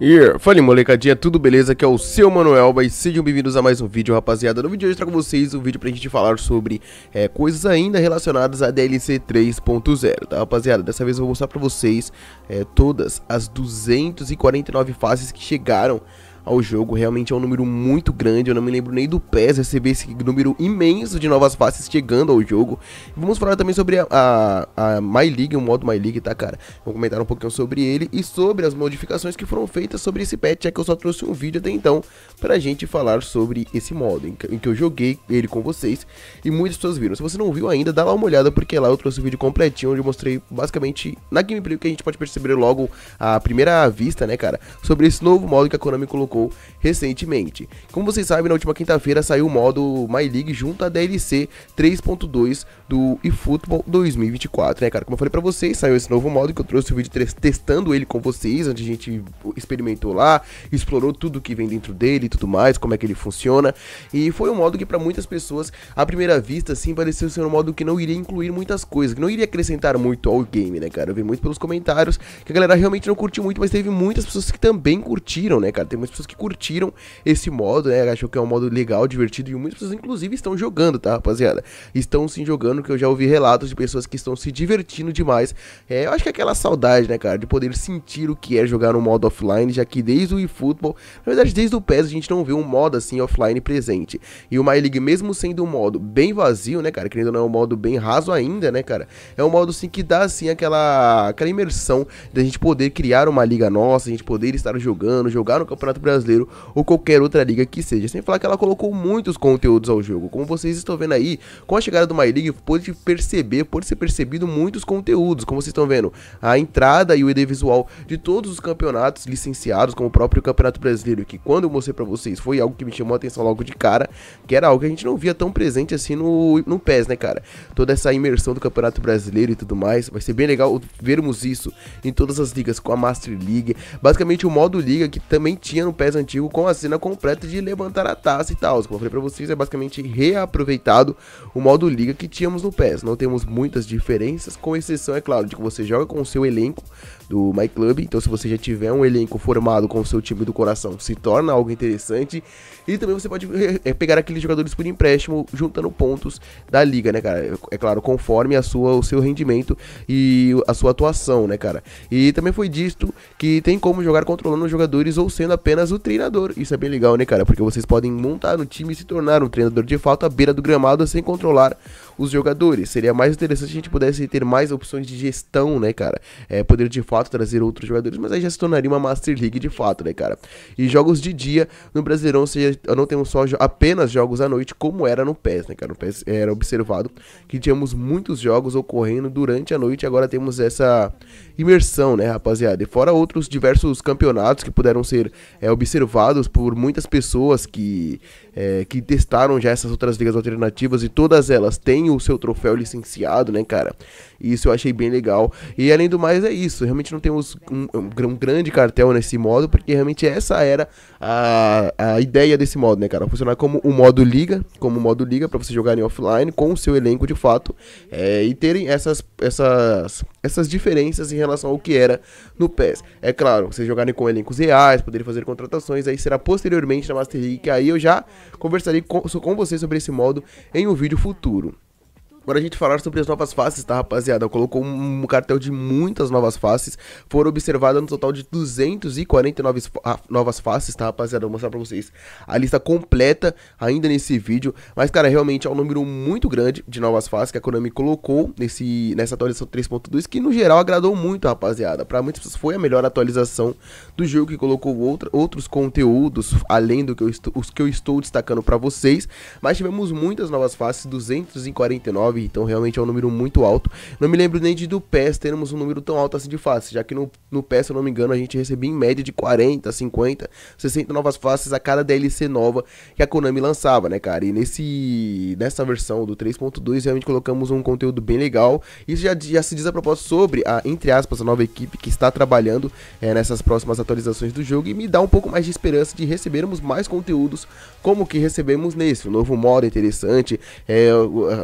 Yeah. Fala molecadinha, tudo beleza? Aqui é o seu Manuel, mas sejam bem-vindos a mais um vídeo, rapaziada. No vídeo de hoje trago vocês um vídeo pra gente falar sobre é, coisas ainda relacionadas à DLC 3.0, tá rapaziada? Dessa vez eu vou mostrar pra vocês é, todas as 249 fases que chegaram ao jogo. Realmente é um número muito grande. Eu não me lembro nem do PES receber esse número imenso de novas faces chegando ao jogo. Vamos falar também sobre a, a, a My League, o modo My League, tá, cara? Vou comentar um pouquinho sobre ele e sobre as modificações que foram feitas sobre esse patch, É que eu só trouxe um vídeo até então pra gente falar sobre esse modo, em que, em que eu joguei ele com vocês e muitas pessoas viram. Se você não viu ainda, dá lá uma olhada, porque lá eu trouxe um vídeo completinho onde eu mostrei basicamente na gameplay que a gente pode perceber logo a primeira vista, né, cara, sobre esse novo modo que a Konami colocou colocou recentemente. Como vocês sabem, na última quinta-feira saiu o modo My League junto à DLC 3.2 do eFootball 2024, né, cara? Como eu falei para vocês, saiu esse novo modo que eu trouxe o vídeo testando ele com vocês, onde a gente experimentou lá, explorou tudo que vem dentro dele e tudo mais, como é que ele funciona. E foi um modo que para muitas pessoas, à primeira vista, assim, pareceu ser um modo que não iria incluir muitas coisas, que não iria acrescentar muito ao game, né, cara? Eu vi muito pelos comentários que a galera realmente não curtiu muito, mas teve muitas pessoas que também curtiram, né, cara? Tem muitas pessoas pessoas que curtiram esse modo, né? Achou que é um modo legal, divertido, e muitas pessoas, inclusive, estão jogando, tá, rapaziada? Estão se jogando, que eu já ouvi relatos de pessoas que estão se divertindo demais. É, eu acho que é aquela saudade, né, cara, de poder sentir o que é jogar no modo offline, já que desde o eFootball, na verdade, desde o PES, a gente não vê um modo assim offline presente. E o My League, mesmo sendo um modo bem vazio, né, cara? Querendo ou não, é um modo bem raso ainda, né, cara? É um modo assim que dá assim aquela, aquela imersão da gente poder criar uma liga nossa, a gente poder estar jogando, jogar no Campeonato Brasileiro Brasileiro ou qualquer outra liga que seja. Sem falar que ela colocou muitos conteúdos ao jogo. Como vocês estão vendo aí, com a chegada do My League, pôde perceber, pode ser percebido muitos conteúdos. Como vocês estão vendo, a entrada e o ID visual de todos os campeonatos licenciados, como o próprio Campeonato Brasileiro, que quando eu mostrei pra vocês foi algo que me chamou a atenção logo de cara, que era algo que a gente não via tão presente assim no, no PES, né, cara? Toda essa imersão do Campeonato Brasileiro e tudo mais. Vai ser bem legal vermos isso em todas as ligas, com a Master League. Basicamente, o modo liga que também tinha no PES pés antigo com a cena completa de levantar a taça e tal. Como eu falei pra vocês, é basicamente reaproveitado o modo liga que tínhamos no PES. Não temos muitas diferenças, com exceção, é claro, de que você joga com o seu elenco do My Club. Então, se você já tiver um elenco formado com o seu time do coração, se torna algo interessante. E também você pode eh, eh, pegar aqueles jogadores por empréstimo, juntando pontos da liga, né, cara? É claro, conforme a sua, o seu rendimento e a sua atuação, né, cara? E também foi dito que tem como jogar controlando os jogadores ou sendo apenas o treinador. Isso é bem legal, né, cara? Porque vocês podem montar no time e se tornar um treinador de fato à beira do gramado sem controlar os jogadores. Seria mais interessante se a gente pudesse ter mais opções de gestão, né, cara? É, poder de fato trazer outros jogadores, mas aí já se tornaria uma Master League de fato, né, cara? E jogos de dia no Brasileirão, seja, não temos só apenas jogos à noite, como era no PES, né, cara? No PES era observado que tínhamos muitos jogos ocorrendo durante a noite, agora temos essa imersão, né, rapaziada? E fora outros diversos campeonatos que puderam ser é, observados observados por muitas pessoas que, é, que testaram já essas outras ligas alternativas e todas elas têm o seu troféu licenciado, né, cara? Isso eu achei bem legal. E além do mais, é isso. Realmente não temos um, um grande cartel nesse modo, porque realmente essa era a, a ideia desse modo, né, cara? Funcionar como um modo liga, como um modo liga para você jogar em offline com o seu elenco de fato é, e terem essas, essas, essas diferenças em relação ao que era no PES. É claro, vocês jogarem com elencos reais, poderem fazer contratações contratações aí será posteriormente na Master League, que aí eu já conversarei com, com você sobre esse modo em um vídeo futuro. Agora a gente falar sobre as novas faces, tá, rapaziada? Colocou um cartel de muitas novas faces. Foram observadas no total de 249 ah, novas faces, tá, rapaziada? Vou mostrar pra vocês a lista completa ainda nesse vídeo. Mas, cara, realmente é um número muito grande de novas faces que a Konami colocou nesse, nessa atualização 3.2, que no geral agradou muito, rapaziada. Pra muitas pessoas foi a melhor atualização do jogo, que colocou outra, outros conteúdos, além do que eu os que eu estou destacando pra vocês. Mas tivemos muitas novas faces, 249 9, então realmente é um número muito alto. Não me lembro nem de do PES termos um número tão alto assim de faces, já que no, no PES, se eu não me engano, a gente recebia em média de 40, 50, 60 novas faces a cada DLC nova que a Konami lançava, né, cara? E nesse, nessa versão do 3.2 realmente colocamos um conteúdo bem legal. Isso já, já se diz a propósito sobre a, entre aspas, a nova equipe que está trabalhando é, nessas próximas atualizações do jogo e me dá um pouco mais de esperança de recebermos mais conteúdos como o que recebemos nesse. Um novo modo interessante, é,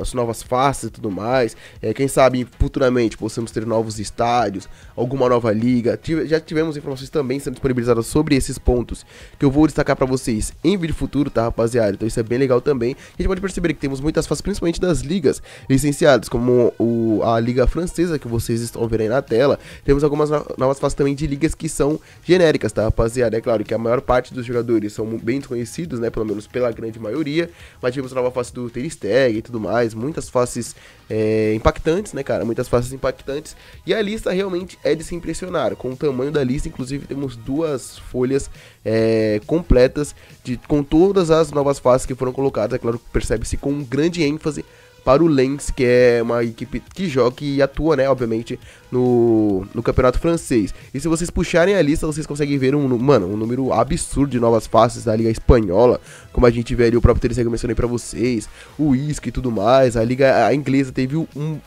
as novas faces passes e tudo mais. É, quem sabe futuramente possamos ter novos estádios, alguma nova liga. Tive, já tivemos informações também sendo disponibilizadas sobre esses pontos que eu vou destacar para vocês em vídeo futuro, tá, rapaziada? Então isso é bem legal também. A gente pode perceber que temos muitas fases, principalmente das ligas licenciadas, como o, a Liga Francesa que vocês estão vendo aí na tela. Temos algumas novas fases também de ligas que são genéricas, tá, rapaziada? É claro que a maior parte dos jogadores são bem desconhecidos, né? Pelo menos pela grande maioria. Mas tivemos a nova face do Ter Stegen e tudo mais, muitas faces faces é, impactantes, né, cara? Muitas faces impactantes. E a lista realmente é de se impressionar. Com o tamanho da lista, inclusive, temos duas folhas é, completas de, com todas as novas faces que foram colocadas. É claro que percebe-se com um grande ênfase para o Lens, que é uma equipe que joga e atua, né, obviamente, no, no campeonato francês. E se vocês puxarem a lista, vocês conseguem ver um, mano, um número absurdo de novas faces da Liga Espanhola, como a gente vê ali o próprio Terceiro mencionei para vocês, o Isque e tudo mais. A Liga a Inglesa teve um, um,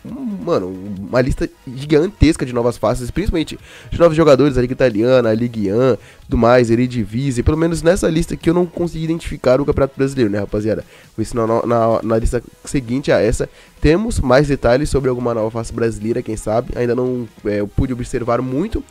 mano, uma lista gigantesca de novas faces, principalmente de novos jogadores, a Liga Italiana, a liga 1, tudo mais, Eredivisie, pelo menos nessa lista aqui eu não consegui identificar o Campeonato Brasileiro, né, rapaziada? Por isso, na, na, na, lista seguinte a essa, temos mais detalhes sobre alguma nova face brasileira, quem sabe. Ainda não é, pude observar muito,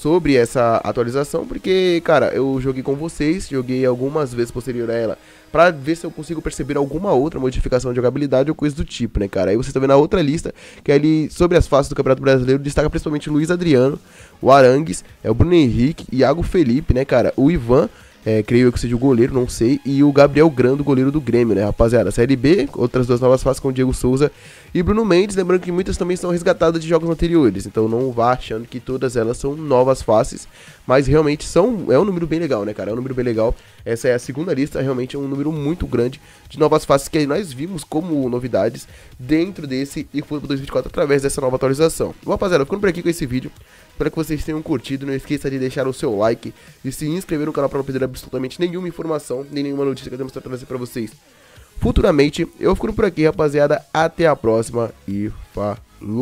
sobre essa atualização, porque, cara, eu joguei com vocês, joguei algumas vezes posterior a ela, para ver se eu consigo perceber alguma outra modificação de jogabilidade ou coisa do tipo, né, cara? Aí você estão vendo a outra lista, que é ali sobre as faces do Campeonato Brasileiro, destaca principalmente o Luiz Adriano, o Arangues, é o Bruno Henrique, Iago Felipe, né, cara? O Ivan é, creio eu que seja o goleiro, não sei. E o Gabriel Grando, goleiro do Grêmio, né, rapaziada? Série B, outras duas novas faces com o Diego Souza e Bruno Mendes. Lembrando que muitas também são resgatadas de jogos anteriores. Então não vá achando que todas elas são novas faces. Mas realmente são. É um número bem legal, né, cara? É um número bem legal. Essa é a segunda lista, realmente é um número muito grande de novas faces que nós vimos como novidades dentro desse e foi 2024 através dessa nova atualização. Bom, rapaziada, ficando por aqui com esse vídeo. Espero que vocês tenham curtido. Não esqueça de deixar o seu like e se inscrever no canal para não perder absolutamente nenhuma informação, nem nenhuma notícia que eu tenho para trazer para vocês futuramente. Eu fico por aqui, rapaziada. Até a próxima e falou!